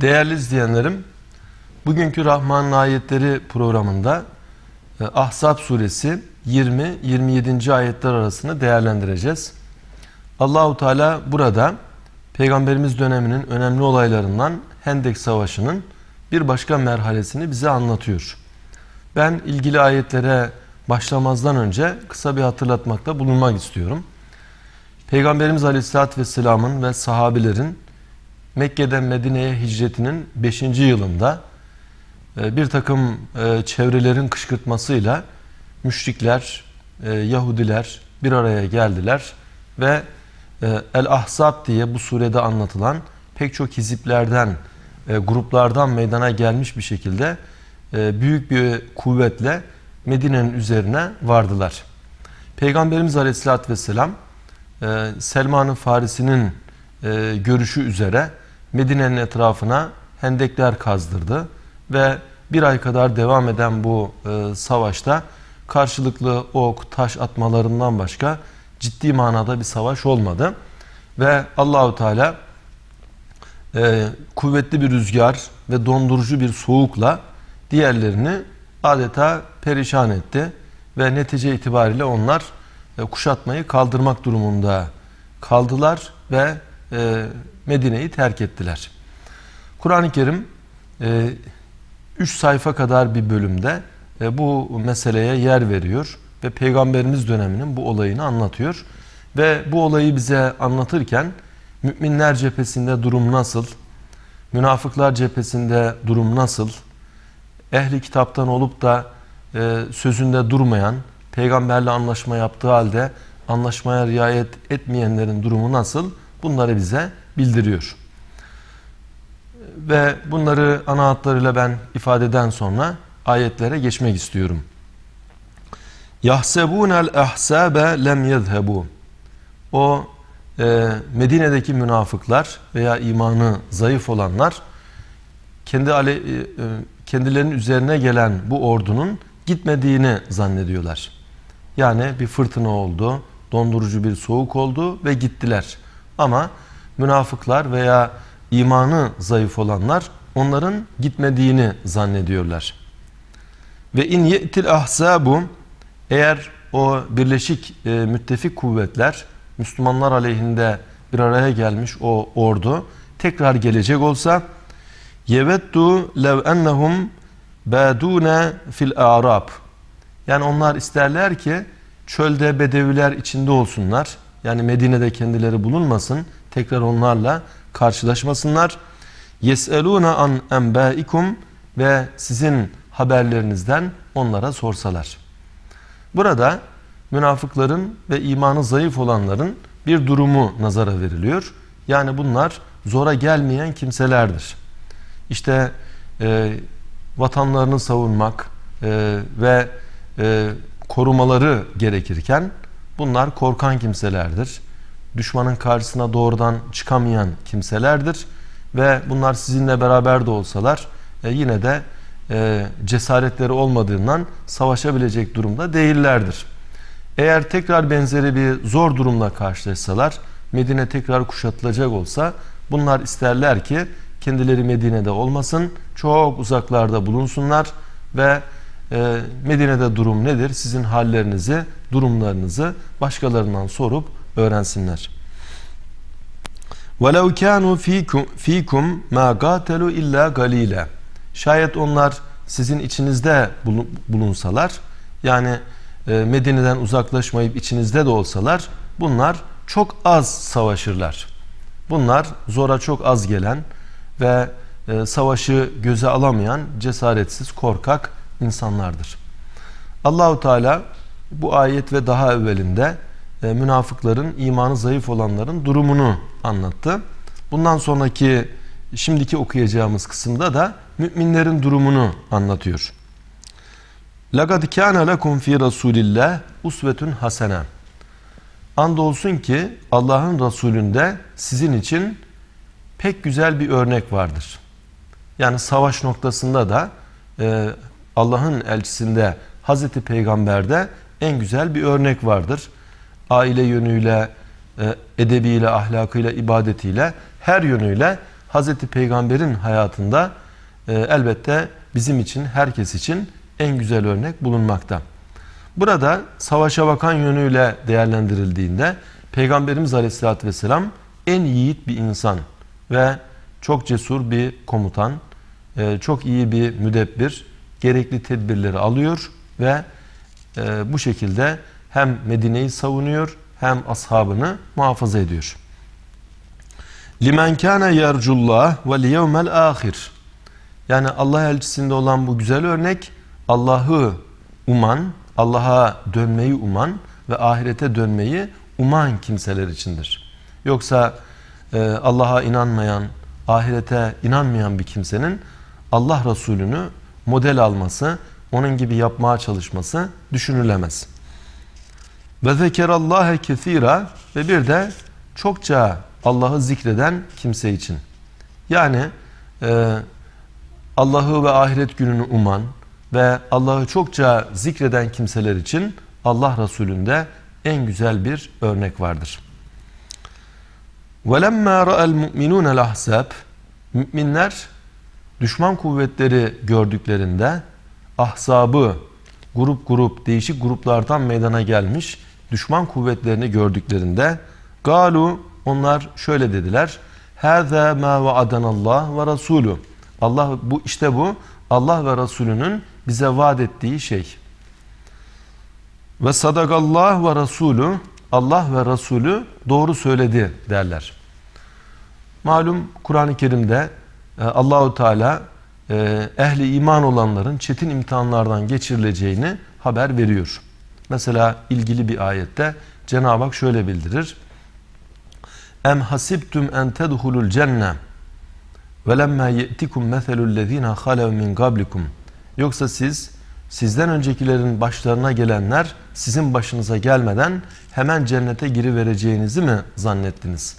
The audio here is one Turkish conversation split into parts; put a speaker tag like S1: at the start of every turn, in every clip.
S1: Değerli izleyenlerim, bugünkü Rahman'ın ayetleri programında e, Ahzab suresi 20-27. ayetler arasını değerlendireceğiz. Allahu Teala burada Peygamberimiz döneminin önemli olaylarından Hendek Savaşı'nın bir başka merhalesini bize anlatıyor. Ben ilgili ayetlere başlamazdan önce kısa bir hatırlatmakta bulunmak istiyorum. Peygamberimiz Aleyhisselatü Vesselam'ın ve sahabilerin Mekke'den Medine'ye hicretinin 5. yılında e, bir takım e, çevrelerin kışkırtmasıyla müşrikler, e, Yahudiler bir araya geldiler ve El-Ahzab diye bu surede anlatılan pek çok hiziplerden, gruplardan meydana gelmiş bir şekilde büyük bir kuvvetle Medine'nin üzerine vardılar. Peygamberimiz Aleyhisselatü Vesselam Selman-ı Farisi'nin görüşü üzere Medine'nin etrafına hendekler kazdırdı ve bir ay kadar devam eden bu e, savaşta karşılıklı ok, taş atmalarından başka ciddi manada bir savaş olmadı. Ve Allahu Teala e, kuvvetli bir rüzgar ve dondurucu bir soğukla diğerlerini adeta perişan etti. Ve netice itibariyle onlar e, kuşatmayı kaldırmak durumunda kaldılar ve e, Medine'yi terk ettiler. Kur'an-ı Kerim 3 e, sayfa kadar bir bölümde e, bu meseleye yer veriyor ve Peygamberimiz döneminin bu olayını anlatıyor. Ve bu olayı bize anlatırken müminler cephesinde durum nasıl, münafıklar cephesinde durum nasıl, ehli kitaptan olup da sözünde durmayan, peygamberle anlaşma yaptığı halde anlaşmaya riayet etmeyenlerin durumu nasıl? bunları bize bildiriyor. Ve bunları ana hatlarıyla ben ifadeden sonra ayetlere geçmek istiyorum. Yahsebunel ahsabe lem yezhebu. O e, Medine'deki münafıklar veya imanı zayıf olanlar kendi e, e, kendilerinin üzerine gelen bu ordunun gitmediğini zannediyorlar. Yani bir fırtına oldu, dondurucu bir soğuk oldu ve gittiler. Ama münafıklar veya imanı zayıf olanlar onların gitmediğini zannediyorlar. Ve in ye'til ahzabu eğer o birleşik e, müttefik kuvvetler Müslümanlar aleyhinde bir araya gelmiş o ordu tekrar gelecek olsa yevettu lev ennehum badune fil arab yani onlar isterler ki çölde bedeviler içinde olsunlar yani Medine'de kendileri bulunmasın. Tekrar onlarla karşılaşmasınlar. Yeseluna an enbaikum ve sizin haberlerinizden onlara sorsalar. Burada münafıkların ve imanı zayıf olanların bir durumu nazara veriliyor. Yani bunlar zora gelmeyen kimselerdir. İşte e, vatanlarını savunmak e, ve e, korumaları gerekirken Bunlar korkan kimselerdir. Düşmanın karşısına doğrudan çıkamayan kimselerdir. Ve bunlar sizinle beraber de olsalar e, yine de e, cesaretleri olmadığından savaşabilecek durumda değillerdir. Eğer tekrar benzeri bir zor durumla karşılaşsalar, Medine tekrar kuşatılacak olsa bunlar isterler ki kendileri Medine'de olmasın, çok uzaklarda bulunsunlar ve e, Medine'de durum nedir? Sizin hallerinizi durumlarınızı başkalarından sorup öğrensinler. وَلَوْ كَانُوا ف۪يكُمْ, ف۪يكُمْ مَا قَاتَلُوا اِلَّا قَلِيلًا Şayet onlar sizin içinizde bulunsalar, yani e, Medine'den uzaklaşmayıp içinizde de olsalar, bunlar çok az savaşırlar. Bunlar zora çok az gelen ve e, savaşı göze alamayan, cesaretsiz, korkak insanlardır. Allahu Teala bu ayet ve daha evvelinde e, münafıkların, imanı zayıf olanların durumunu anlattı. Bundan sonraki, şimdiki okuyacağımız kısımda da müminlerin durumunu anlatıyor. لَقَدْ كَانَ لَكُمْ ف۪ي رَسُولِ اللّٰهِ اُسْوَةٌ حَسَنًا Andolsun ki Allah'ın Resulünde sizin için pek güzel bir örnek vardır. Yani savaş noktasında da e, Allah'ın elçisinde Hazreti Peygamber'de en güzel bir örnek vardır. Aile yönüyle, e, edebiyle, ahlakıyla, ibadetiyle, her yönüyle Hz. Peygamber'in hayatında e, elbette bizim için, herkes için en güzel örnek bulunmakta. Burada savaşa bakan yönüyle değerlendirildiğinde Peygamberimiz Aleyhisselatü Vesselam en yiğit bir insan ve çok cesur bir komutan, e, çok iyi bir müdebbir, gerekli tedbirleri alıyor ve e, bu şekilde hem Medine'yi savunuyor hem ashabını muhafaza ediyor. لِمَنْ كَانَ يَرْجُ اللّٰهِ وَالْيَوْمَ الْآخِرِ Yani Allah elçisinde olan bu güzel örnek Allah'ı uman, Allah'a dönmeyi uman ve ahirete dönmeyi uman kimseler içindir. Yoksa e, Allah'a inanmayan, ahirete inanmayan bir kimsenin Allah Resulü'nü model alması, onun gibi yapmaya çalışması düşünülemez. Ve zekerallâhe kethîrâ ve bir de çokça Allah'ı zikreden kimse için. Yani e, Allah'ı ve ahiret gününü uman ve Allah'ı çokça zikreden kimseler için Allah Resulü'nde en güzel bir örnek vardır. وَلَمَّا رَأَ الْمُؤْمِنُونَ الْأَحْسَابِ Müminler düşman kuvvetleri gördüklerinde ahzabı grup grup değişik gruplardan meydana gelmiş düşman kuvvetlerini gördüklerinde galu onlar şöyle dediler. Hâzâ mâ Allah ve rasûlü. Allah bu işte bu Allah ve Resulünün bize vaat ettiği şey. Ve sadakallah ve Resulü Allah ve Resulü doğru söyledi derler. Malum Kur'an-ı Kerim'de e, Allahu Teala e, ehli iman olanların çetin imtihanlardan geçirileceğini haber veriyor. Mesela ilgili bir ayette Cenab-ı Hak şöyle bildirir. Em hasibtum en tedhulul cenne ve lemma ye'tikum meselul lezina halev min qablikum. Yoksa siz sizden öncekilerin başlarına gelenler sizin başınıza gelmeden hemen cennete girivereceğinizi mi zannettiniz?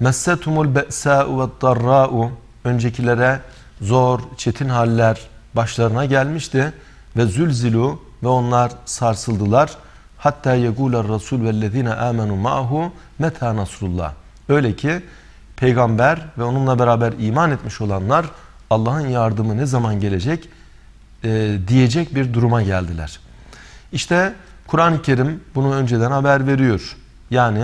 S1: Messetumul be'sa'u ve darra'u öncekilere zor, çetin haller başlarına gelmişti ve zülzilu ve onlar sarsıldılar. Hatta yeguler rasul vellezine amenu ma'hu meta nasrullah. Öyle ki peygamber ve onunla beraber iman etmiş olanlar Allah'ın yardımı ne zaman gelecek e, diyecek bir duruma geldiler. İşte Kur'an-ı Kerim bunu önceden haber veriyor. Yani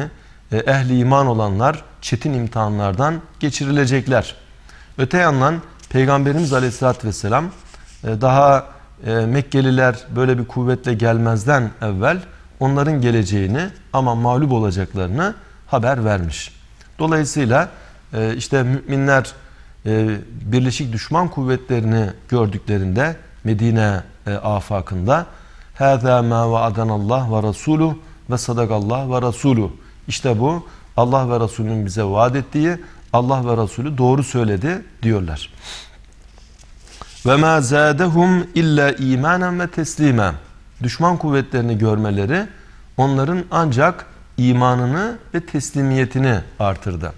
S1: e, ehli iman olanlar çetin imtihanlardan geçirilecekler. Öte yandan Peygamberimiz Aleyhisselatü Vesselam e, daha e, Mekkeliler böyle bir kuvvetle gelmezden evvel onların geleceğini ama mağlup olacaklarını haber vermiş. Dolayısıyla e, işte müminler birleşik düşman kuvvetlerini gördüklerinde Medine afakında هَذَا مَا وَعَدَنَ ve Rasulu ve sadakallah ve Rasulu İşte bu Allah ve Resulünün bize vaat ettiği Allah ve Resulü doğru söyledi diyorlar. Ve ma zadehum illa imanen ve teslima. Düşman kuvvetlerini görmeleri onların ancak imanını ve teslimiyetini artırdı.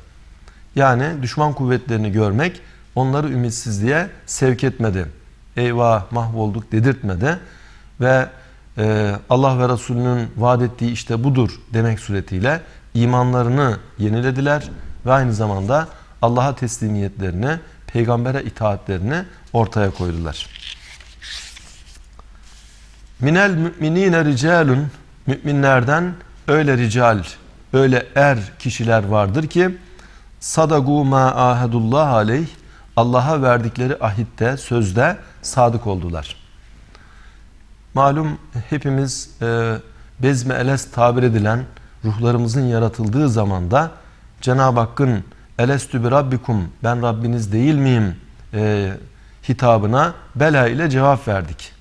S1: Yani düşman kuvvetlerini görmek onları ümitsizliğe sevk etmedi. Eyvah mahvolduk dedirtmedi ve e, Allah ve Resulünün vaat ettiği işte budur demek suretiyle imanlarını yenilediler ve aynı zamanda Allah'a teslimiyetlerini, peygambere itaatlerini ortaya koydular. Minel müminine ricalun müminlerden öyle rical, öyle er kişiler vardır ki sadagu ma ahadullah aleyh Allah'a verdikleri ahitte, sözde sadık oldular. Malum hepimiz e, bezme eles tabir edilen ruhlarımızın yaratıldığı zamanda Cenab-ı Hakk'ın elestü bi rabbikum ben Rabbiniz değil miyim e, hitabına bela ile cevap verdik.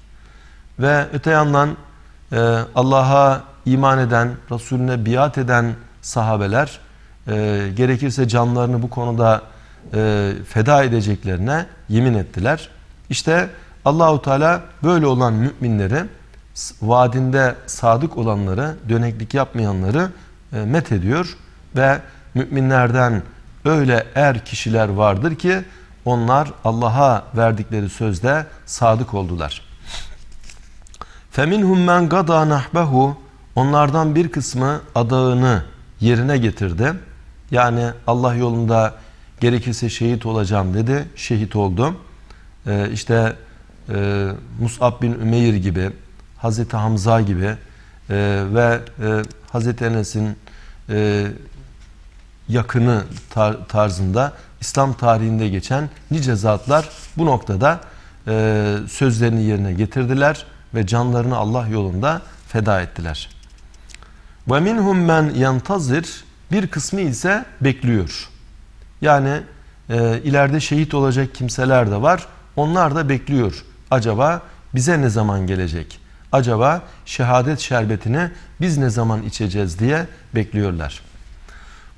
S1: Ve öte yandan e, Allah'a iman eden, Resulüne biat eden sahabeler e, gerekirse canlarını bu konuda e, feda edeceklerine yemin ettiler. İşte Allahu Teala böyle olan müminleri vaadinde sadık olanları, döneklik yapmayanları e, met ediyor ve müminlerden öyle er kişiler vardır ki onlar Allah'a verdikleri sözde sadık oldular. فَمِنْهُمْ مَنْ قَدَى نَحْبَهُ Onlardan bir kısmı adağını yerine getirdi. Yani Allah yolunda gerekirse şehit olacağım dedi. Şehit oldu. Ee, işte e, Mus'ab bin Ümeyr gibi, Hazreti Hamza gibi e, ve e, Hazreti Enes'in e, yakını tar tarzında İslam tarihinde geçen nice zatlar bu noktada e, sözlerini yerine getirdiler ve canlarını Allah yolunda feda ettiler. Ve minhum men yentazir bir kısmı ise bekliyor. Yani e, ileride şehit olacak kimseler de var. Onlar da bekliyor. Acaba bize ne zaman gelecek? Acaba şehadet şerbetini biz ne zaman içeceğiz diye bekliyorlar.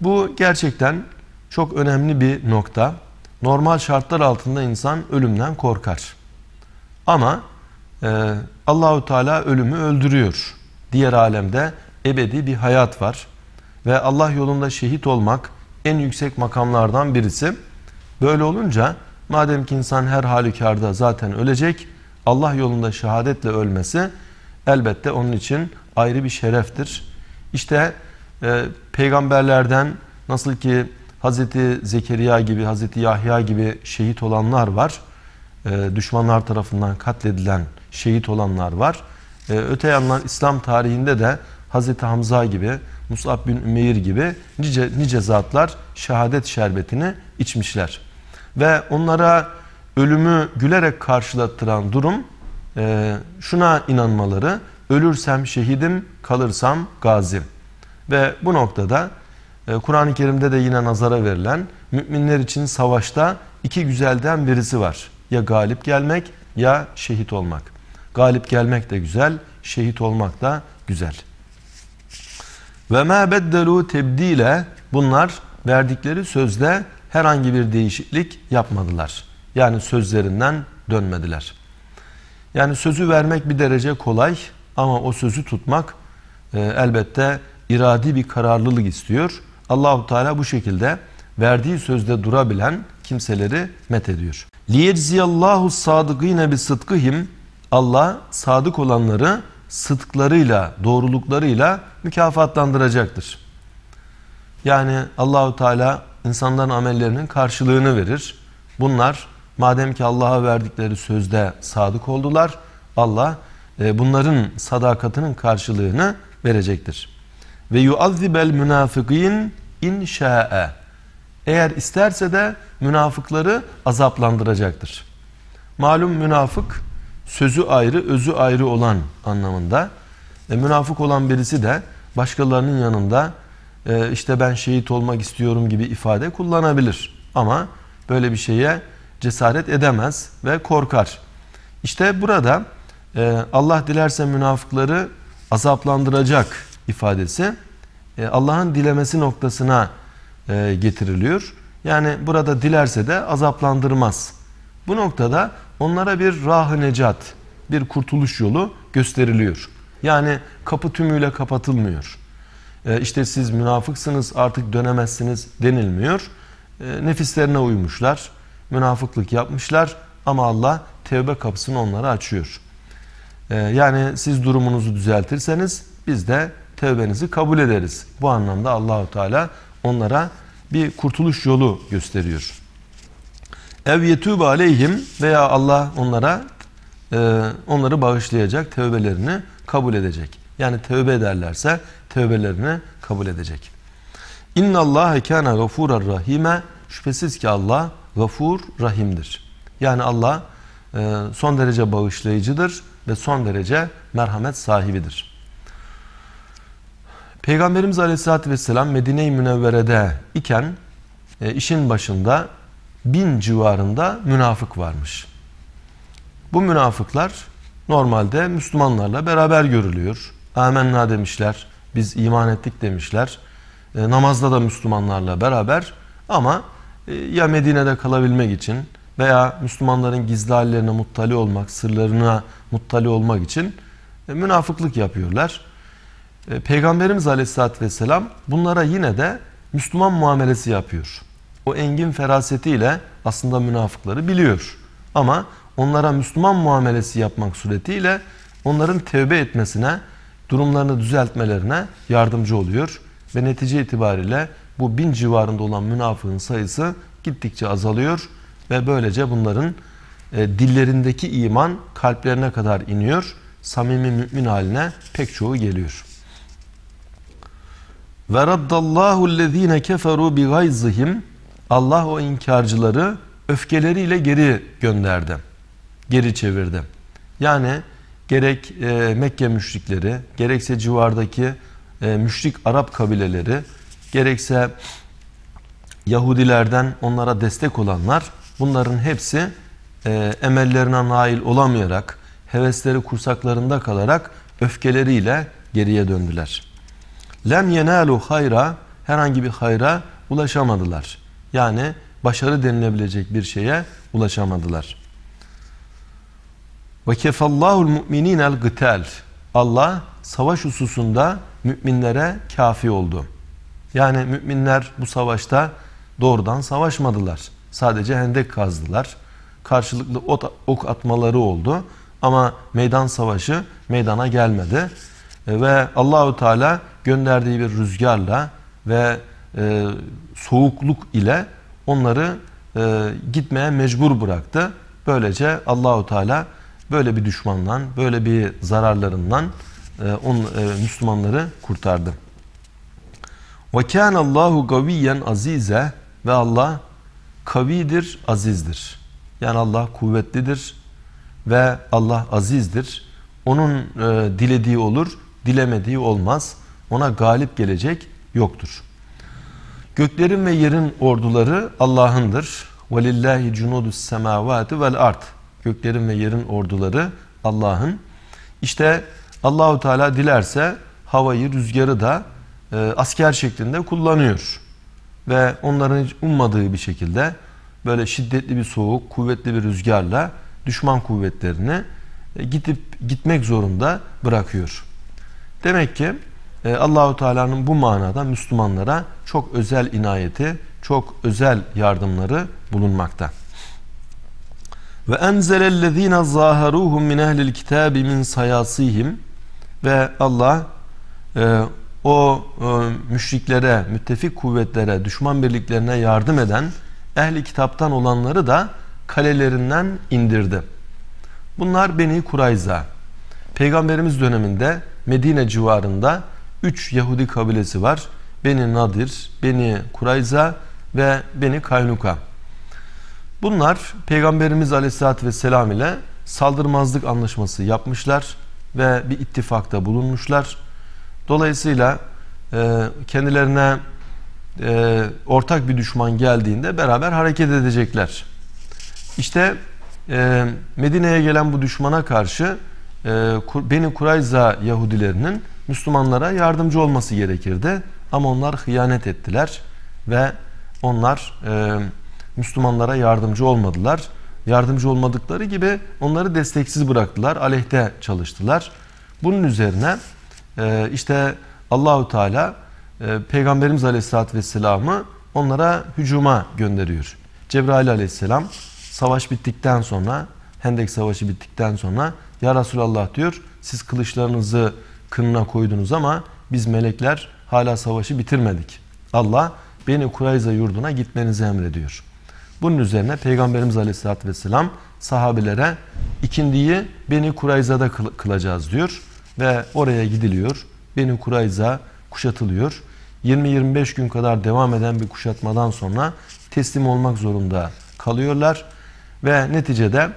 S1: Bu gerçekten çok önemli bir nokta. Normal şartlar altında insan ölümden korkar. Ama e, Allahu Teala ölümü öldürüyor. Diğer alemde ebedi bir hayat var ve Allah yolunda şehit olmak en yüksek makamlardan birisi. Böyle olunca madem ki insan her halükarda zaten ölecek, Allah yolunda şehadetle ölmesi elbette onun için ayrı bir şereftir. İşte bu e, peygamberlerden nasıl ki Hazreti Zekeriya gibi, Hazreti Yahya gibi şehit olanlar var. E, düşmanlar tarafından katledilen şehit olanlar var. E, öte yandan İslam tarihinde de Hazreti Hamza gibi, Mus'ab bin Ümeyr gibi nice, nice zatlar şehadet şerbetini içmişler. Ve onlara ölümü gülerek karşılattıran durum e, şuna inanmaları, ölürsem şehidim, kalırsam gazim. Ve bu noktada e, Kur'an-ı Kerim'de de yine nazara verilen müminler için savaşta iki güzelden birisi var. Ya galip gelmek ya şehit olmak. Galip gelmek de güzel, şehit olmak da güzel. Ve ma beddelu tebdile bunlar verdikleri sözde herhangi bir değişiklik yapmadılar. Yani sözlerinden dönmediler. Yani sözü vermek bir derece kolay ama o sözü tutmak e, elbette iradi bir kararlılık istiyor. Allahu Teala bu şekilde verdiği sözde durabilen kimseleri met ediyor. Liyecziyallahu sadıkine bi sıdkıhim Allah sadık olanları sıdklarıyla, doğruluklarıyla mükafatlandıracaktır. Yani Allahu Teala insanların amellerinin karşılığını verir. Bunlar madem ki Allah'a verdikleri sözde sadık oldular, Allah e, bunların sadakatinin karşılığını verecektir. Ve Yu'azibel münafıkîn inşa'e. Eğer isterse de münafıkları azaplandıracaktır. Malum münafık sözü ayrı, özü ayrı olan anlamında. E, münafık olan birisi de başkalarının yanında e, işte ben şehit olmak istiyorum gibi ifade kullanabilir. Ama böyle bir şeye cesaret edemez ve korkar. İşte burada e, Allah dilerse münafıkları azaplandıracak ifadesi e, Allah'ın dilemesi noktasına e, getiriliyor. Yani burada dilerse de azaplandırmaz. Bu noktada onlara bir rahı necat, bir kurtuluş yolu gösteriliyor. Yani kapı tümüyle kapatılmıyor. E, işte siz münafıksınız artık dönemezsiniz denilmiyor. E, nefislerine uymuşlar, münafıklık yapmışlar ama Allah tevbe kapısını onlara açıyor. E, yani siz durumunuzu düzeltirseniz biz de tevbenizi kabul ederiz. Bu anlamda Allahu Teala onlara bir kurtuluş yolu gösteriyor. Ev yetûbe aleyhim veya Allah onlara e, onları bağışlayacak, tevbelerini kabul edecek. Yani tevbe ederlerse tevbelerini kabul edecek. İnna Allah kana gafurar rahime. Şüphesiz ki Allah gafur rahimdir. Yani Allah e, son derece bağışlayıcıdır ve son derece merhamet sahibidir. Peygamberimiz Aleyhisselatü Vesselam Medine-i Münevvere'de iken e, işin başında bin civarında münafık varmış. Bu münafıklar normalde Müslümanlarla beraber görülüyor. Amenna demişler, biz iman ettik demişler. E, namazda da Müslümanlarla beraber ama e, ya Medine'de kalabilmek için veya Müslümanların gizli hallerine muttali olmak, sırlarına muttali olmak için e, münafıklık yapıyorlar. E, Peygamberimiz Aleyhisselatü Vesselam bunlara yine de Müslüman muamelesi yapıyor. O engin ferasetiyle aslında münafıkları biliyor. Ama onlara Müslüman muamelesi yapmak suretiyle onların tevbe etmesine, durumlarını düzeltmelerine yardımcı oluyor. Ve netice itibariyle bu bin civarında olan münafığın sayısı gittikçe azalıyor. Ve böylece bunların e, dillerindeki iman kalplerine kadar iniyor. Samimi mümin haline pek çoğu geliyor. Ve raddallahu allazine keferu bi gayzihim. Allah o inkarcıları öfkeleriyle geri gönderdi. Geri çevirdi. Yani gerek e, Mekke müşrikleri, gerekse civardaki e, müşrik Arap kabileleri, gerekse Yahudilerden onlara destek olanlar bunların hepsi e, emellerine nail olamayarak, hevesleri kursaklarında kalarak öfkeleriyle geriye döndüler.'' lem yenalu hayra herhangi bir hayra ulaşamadılar. Yani başarı denilebilecek bir şeye ulaşamadılar. Ve kefallahul mu'mininel gıtel. Allah savaş hususunda müminlere kafi oldu. Yani müminler bu savaşta doğrudan savaşmadılar. Sadece hendek kazdılar. Karşılıklı ot, ok atmaları oldu. Ama meydan savaşı meydana gelmedi. E, ve Allahu Teala gönderdiği bir rüzgarla ve e, soğukluk ile onları e, gitmeye mecbur bıraktı. Böylece Allahu Teala böyle bir düşmandan, böyle bir zararlarından e, on, e, Müslümanları kurtardı. Ve kana Allahu azize ve Allah kavidir, azizdir. Yani Allah kuvvetlidir ve Allah azizdir. Onun e, dilediği olur, dilemediği olmaz ona galip gelecek yoktur. Göklerin ve yerin orduları Allah'ındır. Velillahi cunudus semavati vel Göklerin ve yerin orduları Allah'ın. İşte Allahu Teala dilerse havayı, rüzgarı da e, asker şeklinde kullanıyor. Ve onların hiç ummadığı bir şekilde böyle şiddetli bir soğuk, kuvvetli bir rüzgarla düşman kuvvetlerini e, gidip gitmek zorunda bırakıyor. Demek ki e, Allahu Teala'nın bu manada Müslümanlara çok özel inayeti, çok özel yardımları bulunmakta. Ve enzelellezine zaharuhum min ehlil kitab min sayasihim ve Allah e, o e, müşriklere, müttefik kuvvetlere, düşman birliklerine yardım eden ehli kitaptan olanları da kalelerinden indirdi. Bunlar Beni Kurayza. Peygamberimiz döneminde Medine civarında üç Yahudi kabilesi var. Beni Nadir, Beni Kurayza ve Beni Kaynuka. Bunlar Peygamberimiz Aleyhisselatü Vesselam ile saldırmazlık anlaşması yapmışlar ve bir ittifakta bulunmuşlar. Dolayısıyla e, kendilerine e, ortak bir düşman geldiğinde beraber hareket edecekler. İşte e, Medine'ye gelen bu düşmana karşı Beni Kurayza Yahudilerinin Müslümanlara yardımcı olması gerekirdi. Ama onlar hıyanet ettiler ve onlar e, Müslümanlara yardımcı olmadılar. Yardımcı olmadıkları gibi onları desteksiz bıraktılar, aleyhte çalıştılar. Bunun üzerine e, işte Allahu Teala e, Peygamberimiz Aleyhisselatü Vesselam'ı onlara hücuma gönderiyor. Cebrail Aleyhisselam savaş bittikten sonra, Hendek Savaşı bittikten sonra Ya Resulallah diyor siz kılıçlarınızı kınına koydunuz ama biz melekler hala savaşı bitirmedik. Allah Beni Kurayza yurduna gitmenizi emrediyor. Bunun üzerine Peygamberimiz Aleyhisselatü Vesselam sahabilere ikindiyi Beni Kurayza'da kılacağız diyor. Ve oraya gidiliyor. Beni Kurayza kuşatılıyor. 20-25 gün kadar devam eden bir kuşatmadan sonra teslim olmak zorunda kalıyorlar. Ve neticede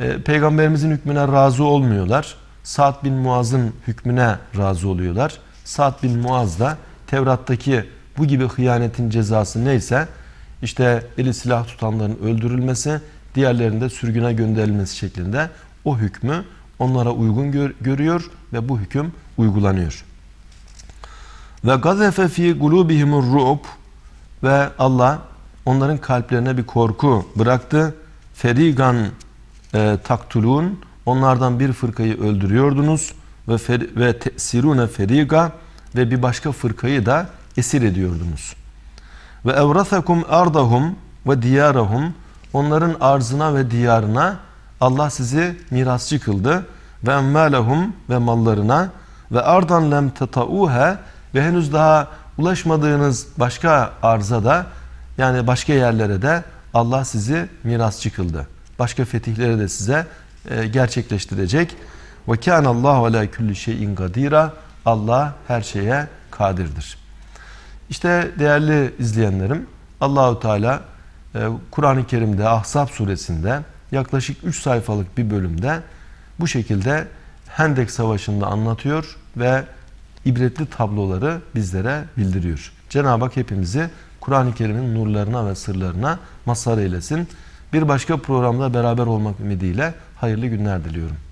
S1: e, Peygamberimizin hükmüne razı olmuyorlar. Sa'd bin Muaz'ın hükmüne razı oluyorlar. Sa'd bin Muaz da Tevrat'taki bu gibi hıyanetin cezası neyse işte eli silah tutanların öldürülmesi, diğerlerinin de sürgüne gönderilmesi şeklinde o hükmü onlara uygun gör, görüyor ve bu hüküm uygulanıyor. Ve gazefe fi gulubihimur ru'ub ve Allah onların kalplerine bir korku bıraktı. Ferigan e, taktulun Onlardan bir fırkayı öldürüyordunuz ve fer, ve tesirune feriga ve bir başka fırkayı da esir ediyordunuz. Ve evrasakum ardahum ve diyarahum onların arzına ve diyarına Allah sizi mirasçı kıldı ve emmalehum ve mallarına ve ardan lem tetauhe ve henüz daha ulaşmadığınız başka arza da yani başka yerlere de Allah sizi mirasçı kıldı. Başka fetihlere de size e, gerçekleştirecek. Ve kana Allahu ala kulli şeyin kadira. Allah her şeye kadirdir. İşte değerli izleyenlerim, Allahu Teala e, Kur'an-ı Kerim'de Ahzab suresinde yaklaşık 3 sayfalık bir bölümde bu şekilde Hendek Savaşı'nda anlatıyor ve ibretli tabloları bizlere bildiriyor. Cenab-ı Hak hepimizi Kur'an-ı Kerim'in nurlarına ve sırlarına mazhar eylesin. Bir başka programda beraber olmak ümidiyle hayırlı günler diliyorum.